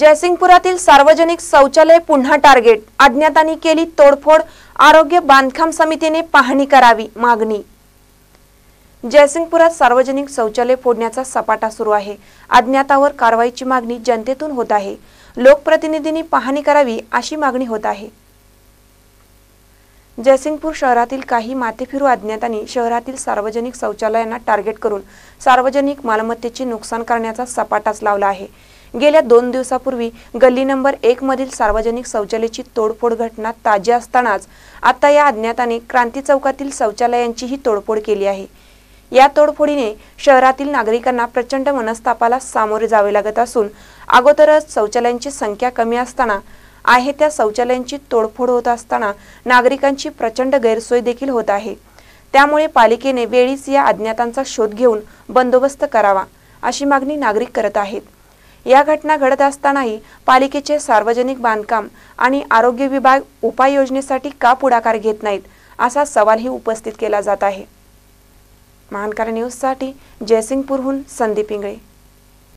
जयसिंगपुरातील सार्वजनिक शौचालय पुन्हा टार्गेट अज्ञातांनी केली तोडफोड आरोग्य बांधकाम समितीने पाहणी करावी मागणी जयसिंगपुरात सार्वजनिक शौचालय फोडण्याचा सपाटा सुरू आहे अज्ञातावर कारवाईची मागणी जनतेतून होत आहे लोकप्रतिनिधींनी पाहणी करावी अशी मागणी होत आहे जयसिंगपूर शहरातील काही मातेफिरू अज्ञातांनी शहरातील सार्वजनिक शौचालयांना टार्गेट करून सार्वजनिक मालमत्तेचे नुकसान करण्याचा सपाटाच लावला आहे गेल्या दोन दिवसापूर्वी गल्ली नंबर एक मधील सार्वजनिक शौचालयाची तोडफोड घटना ताजी असतानाच आता या अज्ञाताने क्रांती चौकातील शौचालयांचीही तोडफोड केली आहे या तोडफोडीने शहरातील नागरिकांना प्रचंड मनस्तापाला सामोरे जावे लागत असून अगोदरच शौचालयांची संख्या कमी असताना आहे त्या शौचालयांची तोडफोड होत असताना नागरिकांची प्रचंड गैरसोय देखील होत आहे त्यामुळे पालिकेने वेळीच या अज्ञातांचा शोध घेऊन बंदोबस्त करावा अशी मागणी नागरिक करत आहेत या घटना घडत असतानाही पालिकेचे सार्वजनिक बांधकाम आणि आरोग्य विभाग उपाययोजनेसाठी का पुढाकार घेत नाहीत असा सवालही उपस्थित केला जात आहे महानकार न्यूजसाठी जयसिंगपूरहून संदीप इंगळे